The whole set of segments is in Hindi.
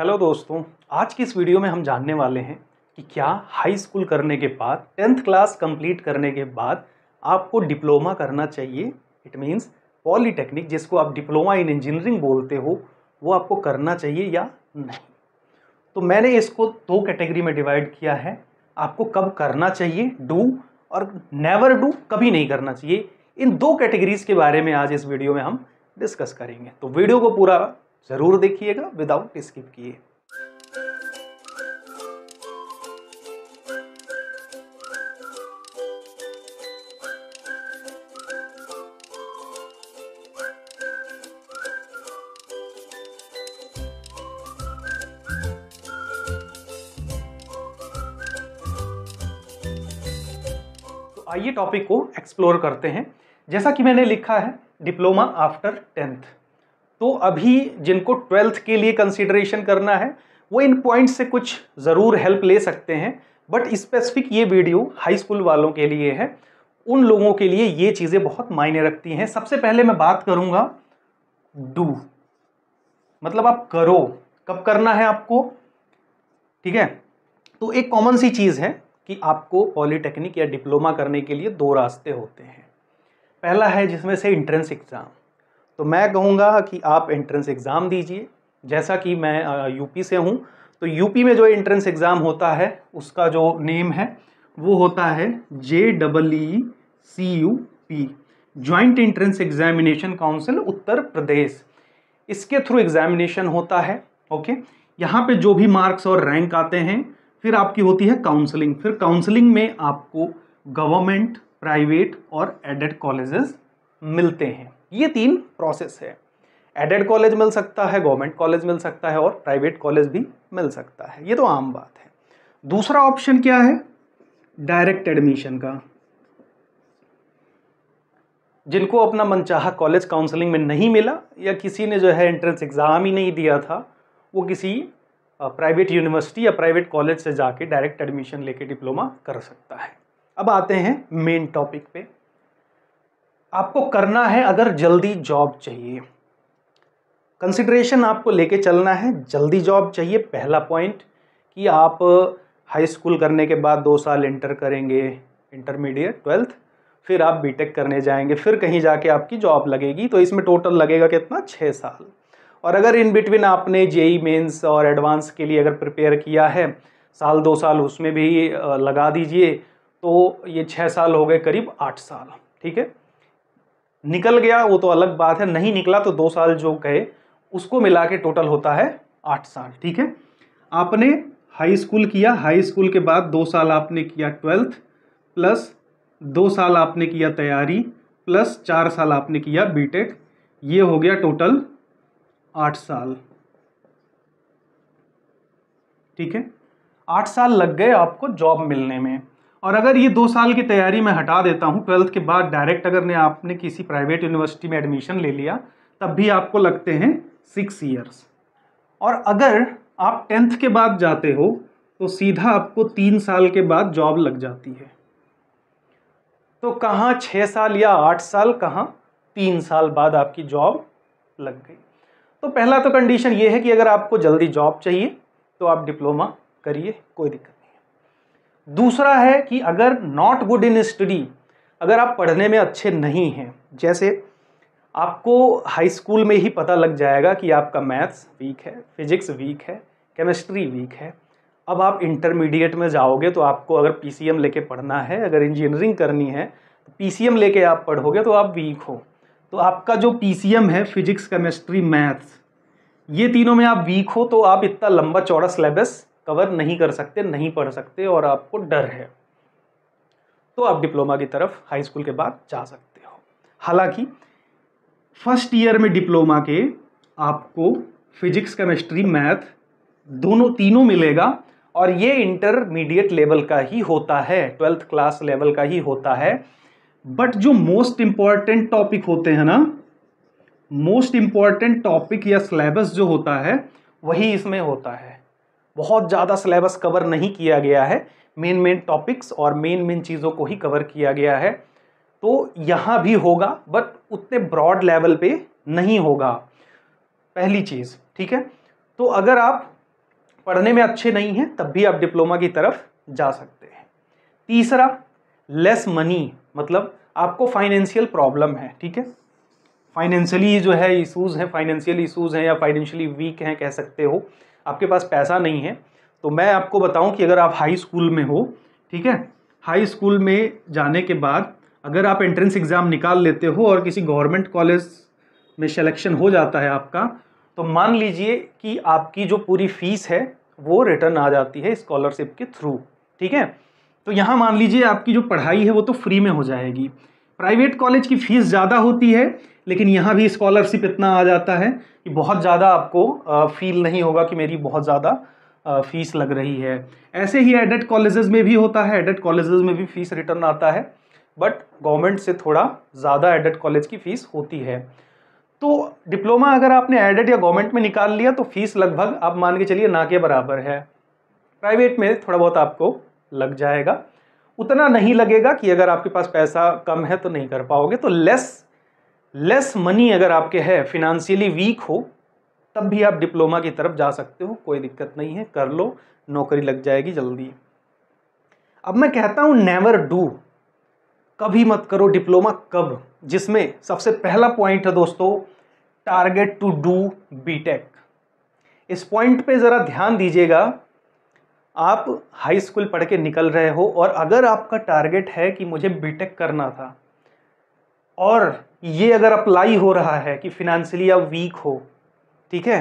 हेलो दोस्तों आज की इस वीडियो में हम जानने वाले हैं कि क्या हाई स्कूल करने के बाद टेंथ क्लास कंप्लीट करने के बाद आपको डिप्लोमा करना चाहिए इट मीन्स पॉलीटेक्निक जिसको आप डिप्लोमा इन इंजीनियरिंग बोलते हो वो आपको करना चाहिए या नहीं तो मैंने इसको दो कैटेगरी में डिवाइड किया है आपको कब करना चाहिए डू और नेवर डू कभी नहीं करना चाहिए इन दो कैटेगरीज के बारे में आज इस वीडियो में हम डिस्कस करेंगे तो वीडियो को पूरा ज़रूर देखिएगा विदाउट स्किप किए तो आइए टॉपिक को एक्सप्लोर करते हैं जैसा कि मैंने लिखा है डिप्लोमा आफ्टर टेंथ तो अभी जिनको ट्वेल्थ के लिए कंसिडरेशन करना है वो इन पॉइंट से कुछ ज़रूर हेल्प ले सकते हैं बट स्पेसिफिक ये वीडियो हाई स्कूल वालों के लिए है उन लोगों के लिए ये चीज़ें बहुत मायने रखती हैं सबसे पहले मैं बात करूँगा डू मतलब आप करो कब करना है आपको ठीक है तो एक कॉमन सी चीज़ है कि आपको पॉलीटेक्निक या डिप्लोमा करने के लिए दो रास्ते होते हैं पहला है जिसमें से इंट्रेंस एग्ज़ाम तो मैं कहूँगा कि आप एंट्रेंस एग्ज़ाम दीजिए जैसा कि मैं यूपी से हूँ तो यूपी में जो एंट्रेंस एग्ज़ाम होता है उसका जो नेम है वो होता है J double E C U P joint entrance examination council Uttar Pradesh इसके थ्रू एग्जामिनेशन होता है ओके यहाँ पे जो भी मार्क्स और रैंक आते हैं फिर आपकी होती है काउंसलिंग फिर काउंसलिंग में आपको गवर्नमेंट प्राइवेट और एडेड कॉलेजेस मिलते हैं ये तीन प्रोसेस है एडेड कॉलेज मिल सकता है गवर्नमेंट कॉलेज मिल सकता है और प्राइवेट कॉलेज भी मिल सकता है ये तो आम बात है दूसरा ऑप्शन क्या है डायरेक्ट एडमिशन का जिनको अपना मनचाहा कॉलेज काउंसलिंग में नहीं मिला या किसी ने जो है एंट्रेंस एग्ज़ाम ही नहीं दिया था वो किसी प्राइवेट यूनिवर्सिटी या प्राइवेट कॉलेज से जाके डायरेक्ट एडमिशन लेके डिप्लोमा कर सकता है अब आते हैं मेन टॉपिक पे आपको करना है अगर जल्दी जॉब चाहिए कंसिड्रेशन आपको लेके चलना है जल्दी जॉब चाहिए पहला पॉइंट कि आप हाई स्कूल करने के बाद दो साल इंटर करेंगे इंटरमीडिएट ट्वेल्थ फिर आप बीटेक करने जाएंगे फिर कहीं जाके आपकी जॉब लगेगी तो इसमें टोटल लगेगा कितना छः साल और अगर इन बिटवीन आपने जेई मेंस e और एडवांस के लिए अगर प्रिपेयर किया है साल दो साल उसमें भी लगा दीजिए तो ये छः साल हो गए करीब आठ साल ठीक है निकल गया वो तो अलग बात है नहीं निकला तो दो साल जो कहे उसको मिला के टोटल होता है आठ साल ठीक है आपने हाई स्कूल किया हाई स्कूल के बाद दो साल आपने किया ट्वेल्थ प्लस दो साल आपने किया तैयारी प्लस चार साल आपने किया बीटेक ये हो गया टोटल आठ साल ठीक है आठ साल लग गए आपको जॉब मिलने में और अगर ये दो साल की तैयारी मैं हटा देता हूँ ट्वेल्थ के बाद डायरेक्ट अगर ने आपने किसी प्राइवेट यूनिवर्सिटी में एडमिशन ले लिया तब भी आपको लगते हैं सिक्स ईयर्स और अगर आप टेंथ के बाद जाते हो तो सीधा आपको तीन साल के बाद जॉब लग जाती है तो कहाँ छः साल या आठ साल कहाँ तीन साल बाद आपकी जॉब लग गई तो पहला तो कंडीशन ये है कि अगर आपको जल्दी जॉब चाहिए तो आप डिप्लोमा करिए कोई दिक्कत दूसरा है कि अगर नॉट गुड इन स्टडी अगर आप पढ़ने में अच्छे नहीं हैं जैसे आपको हाई स्कूल में ही पता लग जाएगा कि आपका मैथ्स वीक है फिजिक्स वीक है केमिस्ट्री वीक है अब आप इंटरमीडिएट में जाओगे तो आपको अगर पीसीएम लेके पढ़ना है अगर इंजीनियरिंग करनी है तो पीसीएम लेके आप पढ़ोगे तो आप वीक हो तो आपका जो पीसीएम है फिजिक्स केमिस्ट्री मैथ्स ये तीनों में आप वीक हो तो आप इतना लंबा चौड़ा सिलेबस कवर नहीं कर सकते नहीं पढ़ सकते और आपको डर है तो आप डिप्लोमा की तरफ हाई स्कूल के बाद जा सकते हो हालांकि फर्स्ट ईयर में डिप्लोमा के आपको फिजिक्स केमिस्ट्री मैथ दोनों तीनों मिलेगा और ये इंटरमीडिएट लेवल का ही होता है ट्वेल्थ क्लास लेवल का ही होता है बट जो मोस्ट इम्पॉर्टेंट टॉपिक होते हैं ना मोस्ट इम्पॉर्टेंट टॉपिक या सिलेबस जो होता है वही इसमें होता है बहुत ज़्यादा सिलेबस कवर नहीं किया गया है मेन मेन टॉपिक्स और मेन मेन चीज़ों को ही कवर किया गया है तो यहाँ भी होगा बट उतने ब्रॉड लेवल पे नहीं होगा पहली चीज़ ठीक है तो अगर आप पढ़ने में अच्छे नहीं हैं तब भी आप डिप्लोमा की तरफ जा सकते हैं तीसरा लेस मनी मतलब आपको फाइनेंशियल प्रॉब्लम है ठीक है फाइनेंशियली जो है इशूज़ हैं फाइनेंशियल इशूज़ हैं या फाइनेंशियली वीक हैं कह सकते हो आपके पास पैसा नहीं है तो मैं आपको बताऊं कि अगर आप हाई स्कूल में हो ठीक है हाई स्कूल में जाने के बाद अगर आप एंट्रेंस एग्ज़ाम निकाल लेते हो और किसी गवर्नमेंट कॉलेज में सेलेक्शन हो जाता है आपका तो मान लीजिए कि आपकी जो पूरी फ़ीस है वो रिटर्न आ जाती है स्कॉलरशिप के थ्रू ठीक है तो यहाँ मान लीजिए आपकी जो पढ़ाई है वो तो फ्री में हो जाएगी प्राइवेट कॉलेज की फ़ीस ज़्यादा होती है लेकिन यहाँ भी स्कॉलरशिप इतना आ जाता है कि बहुत ज़्यादा आपको फील नहीं होगा कि मेरी बहुत ज़्यादा फ़ीस लग रही है ऐसे ही एडेड कॉलेजेस में भी होता है एडेड कॉलेजेस में भी फ़ीस रिटर्न आता है बट गवर्नमेंट से थोड़ा ज़्यादा एडेड कॉलेज की फ़ीस होती है तो डिप्लोमा अगर आपने एडेड या गवर्नमेंट में निकाल लिया तो फ़ीस लगभग आप मान के चलिए ना के बराबर है प्राइवेट में थोड़ा बहुत आपको लग जाएगा उतना नहीं लगेगा कि अगर आपके पास पैसा कम है तो नहीं कर पाओगे तो लेस लेस मनी अगर आपके है फिनंशियली वीक हो तब भी आप डिप्लोमा की तरफ जा सकते हो कोई दिक्कत नहीं है कर लो नौकरी लग जाएगी जल्दी अब मैं कहता हूँ नेवर डू कभी मत करो डिप्लोमा कब जिसमें सबसे पहला पॉइंट है दोस्तों टारगेट टू डू बीटेक इस पॉइंट पे ज़रा ध्यान दीजिएगा आप हाई स्कूल पढ़ के निकल रहे हो और अगर आपका टारगेट है कि मुझे बीटेक करना था और ये अगर अप्लाई हो रहा है कि फिनेंशियली आप वीक हो ठीक है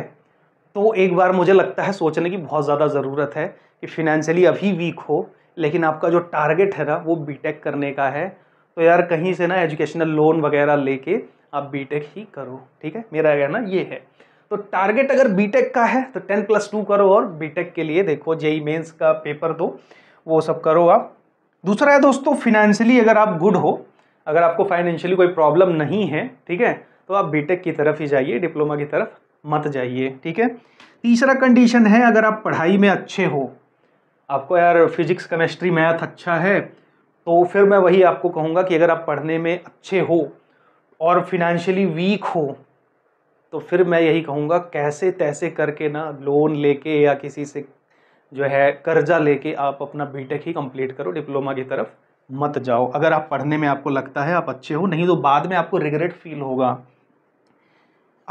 तो एक बार मुझे लगता है सोचने की बहुत ज़्यादा ज़रूरत है कि फिनेंशियली अभी वीक हो लेकिन आपका जो टारगेट है ना वो बीटेक करने का है तो यार कहीं से ना एजुकेशनल लोन वगैरह लेके आप बीटेक ही करो ठीक है मेरा कहना ये है तो टारगेट अगर बीटेक का है तो टेन प्लस टू करो और बीटेक के लिए देखो जेई मेंस e का पेपर दो वो सब करो आप दूसरा है दोस्तों फिनेंशियली अगर आप गुड हो अगर आपको फाइनेंशियली कोई प्रॉब्लम नहीं है ठीक है तो आप बीटेक की तरफ ही जाइए डिप्लोमा की तरफ मत जाइए ठीक है तीसरा कंडीशन है अगर आप पढ़ाई में अच्छे हो आपको यार फिजिक्स केमिस्ट्री मैथ अच्छा है तो फिर मैं वही आपको कहूँगा कि अगर आप पढ़ने में अच्छे हो और फिनेंशियली वीक हो तो फिर मैं यही कहूँगा कैसे तैसे करके ना लोन लेके या किसी से जो है कर्जा लेके आप अपना बीटेक ही कंप्लीट करो डिप्लोमा की तरफ मत जाओ अगर आप पढ़ने में आपको लगता है आप अच्छे हो नहीं तो बाद में आपको रिग्रेट फील होगा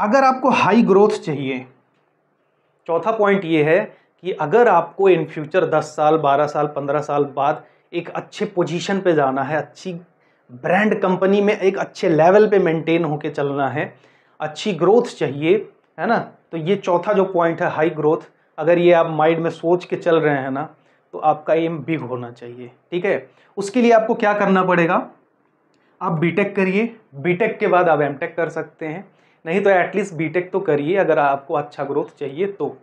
अगर आपको हाई ग्रोथ चाहिए चौथा पॉइंट ये है कि अगर आपको इन फ्यूचर दस साल बारह साल पंद्रह साल बाद एक अच्छे पोजीशन पे जाना है अच्छी ब्रांड कंपनी में एक अच्छे लेवल पे मेंटेन होकर चलना है अच्छी ग्रोथ चाहिए है ना तो ये चौथा जो पॉइंट है हाई ग्रोथ अगर ये आप माइंड में सोच के चल रहे हैं ना तो आपका एम बिग होना चाहिए ठीक है उसके लिए आपको क्या करना पड़ेगा आप बीटेक करिए बीटेक के बाद आप एमटेक कर सकते हैं नहीं तो एटलीस्ट बीटेक तो करिए अगर आपको अच्छा ग्रोथ चाहिए तो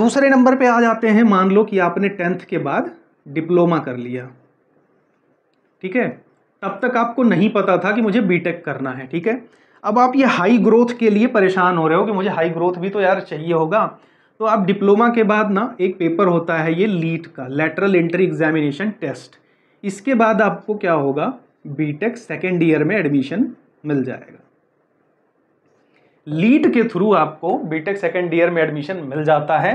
दूसरे नंबर पे आ जाते हैं मान लो कि आपने टेंथ के बाद डिप्लोमा कर लिया ठीक है तब तक आपको नहीं पता था कि मुझे बीटेक करना है ठीक है अब आप ये हाई ग्रोथ के लिए परेशान हो रहे हो कि मुझे हाई ग्रोथ भी तो यार चाहिए होगा तो आप डिप्लोमा के बाद ना एक पेपर होता है ये लीट का लेटरल एंट्री एग्जामिनेशन टेस्ट इसके बाद आपको क्या होगा बीटेक सेकेंड ईयर में एडमिशन मिल जाएगा लीट के थ्रू आपको बीटेक सेकेंड ईयर में एडमिशन मिल जाता है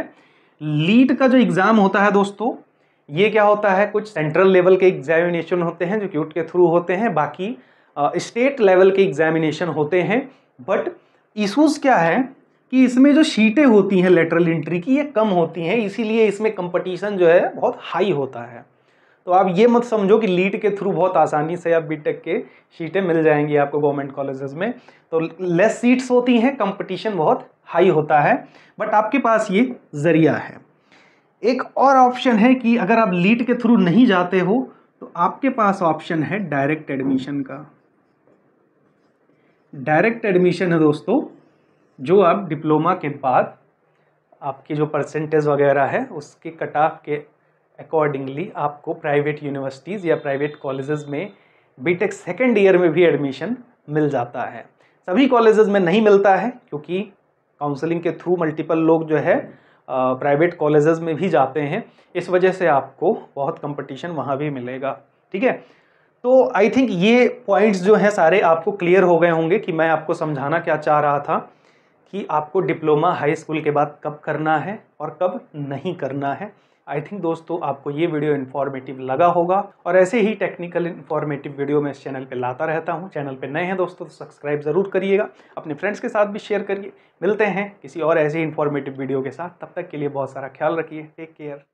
लीट का जो एग्ज़ाम होता है दोस्तों ये क्या होता है कुछ सेंट्रल लेवल के एग्जामिनेशन होते हैं जो क्यूट के थ्रू होते हैं बाकी स्टेट लेवल के एग्जामिनेशन होते हैं बट इशूज़ क्या है कि इसमें जो शीटें होती हैं लेटरल इंट्री की ये कम होती हैं इसीलिए इसमें कंपटीशन जो है बहुत हाई होता है तो आप ये मत समझो कि लीड के थ्रू बहुत आसानी से आप बीटेक के सीटें मिल जाएंगी आपको गवर्नमेंट कॉलेजेस में तो लेस सीट्स होती हैं कंपटीशन बहुत हाई होता है बट आपके पास ये ज़रिया है एक और ऑप्शन है कि अगर आप लीड के थ्रू नहीं जाते हो तो आपके पास ऑप्शन है डायरेक्ट एडमिशन का डायरेक्ट एडमिशन है दोस्तों जो आप डिप्लोमा के बाद आपकी जो परसेंटेज वगैरह है उसके कट ऑफ के अकॉर्डिंगली आपको प्राइवेट यूनिवर्सिटीज़ या प्राइवेट कॉलेजेस में बीटेक सेकेंड ईयर में भी एडमिशन मिल जाता है सभी कॉलेजेस में नहीं मिलता है क्योंकि काउंसलिंग के थ्रू मल्टीपल लोग जो है प्राइवेट कॉलेजेस में भी जाते हैं इस वजह से आपको बहुत कंपटीशन वहाँ भी मिलेगा ठीक है तो आई थिंक ये पॉइंट्स जो हैं सारे आपको क्लियर हो गए होंगे कि मैं आपको समझाना क्या चाह रहा था कि आपको डिप्लोमा हाई स्कूल के बाद कब करना है और कब नहीं करना है आई थिंक दोस्तों आपको ये वीडियो इन्फॉर्मेटिव लगा होगा और ऐसे ही टेक्निकल इन्फॉर्मेटिव वीडियो मैं इस चैनल पे लाता रहता हूँ चैनल पे नए हैं दोस्तों तो सब्सक्राइब ज़रूर करिएगा अपने फ्रेंड्स के साथ भी शेयर करिए मिलते हैं किसी और ऐसे ही इन्फॉर्मेटिव वीडियो के साथ तब तक के लिए बहुत सारा ख्याल रखिए टेक केयर